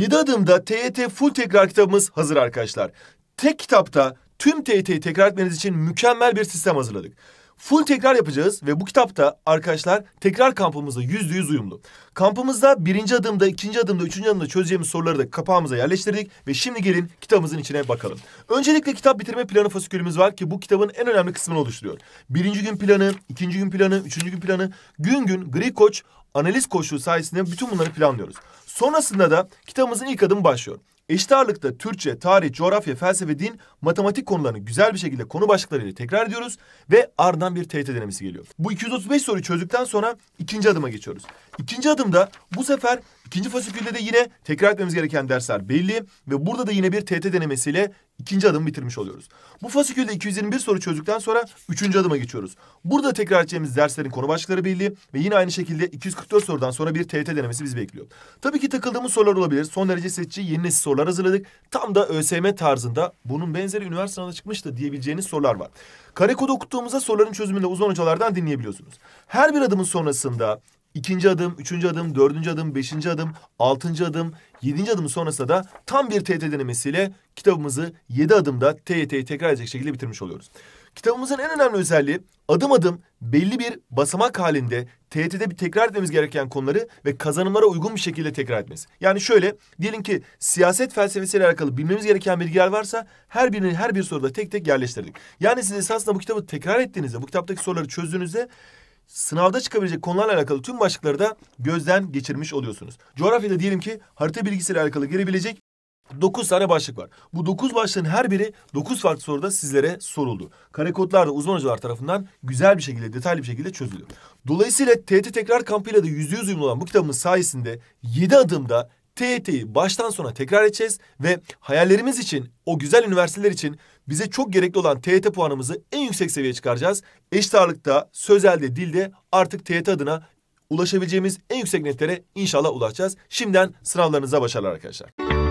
7 adımda TYT full tekrar kitabımız hazır arkadaşlar. Tek kitapta tüm TYT'yi tekrar etmeniz için mükemmel bir sistem hazırladık. Full tekrar yapacağız ve bu kitapta arkadaşlar tekrar kampımızla yüzde yüz uyumlu. Kampımızda birinci adımda, ikinci adımda, üçüncü adımda çözeceğimiz soruları da kapağımıza yerleştirdik ve şimdi gelin kitabımızın içine bakalım. Öncelikle kitap bitirme planı fasikülümüz var ki bu kitabın en önemli kısmını oluşturuyor. Birinci gün planı, ikinci gün planı, üçüncü gün planı, gün gün gri koç, analiz koşulu sayesinde bütün bunları planlıyoruz. Sonrasında da kitabımızın ilk adımı başlıyor. Eşit ağırlıkta Türkçe, tarih, coğrafya, felsefe, din, matematik konularını güzel bir şekilde konu başlıklarıyla tekrar ediyoruz ve ardından bir TYT denemesi geliyor. Bu 235 soruyu çözdükten sonra ikinci adıma geçiyoruz. İkinci adımda bu sefer ikinci fasikülde de yine tekrar etmemiz gereken dersler belli ve burada da yine bir TYT denemesiyle ikinci adımı bitirmiş oluyoruz. Bu fasikülde 221 soru çözdükten sonra üçüncü adıma geçiyoruz. Burada tekrar edeceğimiz derslerin konu başlıkları belli ve yine aynı şekilde 244 sorudan sonra bir TET denemesi bizi bekliyor. Tabii ki takıldığımız sorular olabilir. Son derece seçici yeni nesil sorular hazırladık. Tam da ÖSM tarzında bunun benzeri üniversite sınavına çıkmıştı diyebileceğiniz sorular var. Karekoda okuttuğumuzda soruların çözümünü de uzman hocalardan dinleyebiliyorsunuz. Her bir adımın sonrasında İkinci adım, üçüncü adım, dördüncü adım, beşinci adım, altıncı adım, yedinci adım sonrasında da tam bir TYT denemesiyle kitabımızı yedi adımda TYT'yi tekrar edecek şekilde bitirmiş oluyoruz. Kitabımızın en önemli özelliği adım adım belli bir basamak halinde TYT'de bir tekrar etmemiz gereken konuları ve kazanımlara uygun bir şekilde tekrar etmesi. Yani şöyle diyelim ki siyaset felsefesiyle alakalı bilmemiz gereken bilgiler varsa her birini her bir soruda tek tek yerleştirdik. Yani siz esasında bu kitabı tekrar ettiğinizde bu kitaptaki soruları çözdüğünüzde sınavda çıkabilecek konularla alakalı tüm başlıkları da gözden geçirmiş oluyorsunuz. Coğrafyada diyelim ki harita bilgisiyle alakalı girebilecek 9 tane başlık var. Bu 9 başlığın her biri 9 farklı soruda sizlere soruldu. Karekodlar da uzman hocalar tarafından güzel bir şekilde, detaylı bir şekilde çözülüyor. Dolayısıyla TET tekrar kampıyla da %100 uyumlu olan bu kitabımız sayesinde 7 adımda TET'i baştan sona tekrar edeceğiz ve hayallerimiz için, o güzel üniversiteler için bize çok gerekli olan TET puanımızı en yüksek seviyeye çıkaracağız. Eşit sözelde, dilde artık TET adına ulaşabileceğimiz en yüksek netlere inşallah ulaşacağız. Şimdiden sınavlarınıza başarılar arkadaşlar.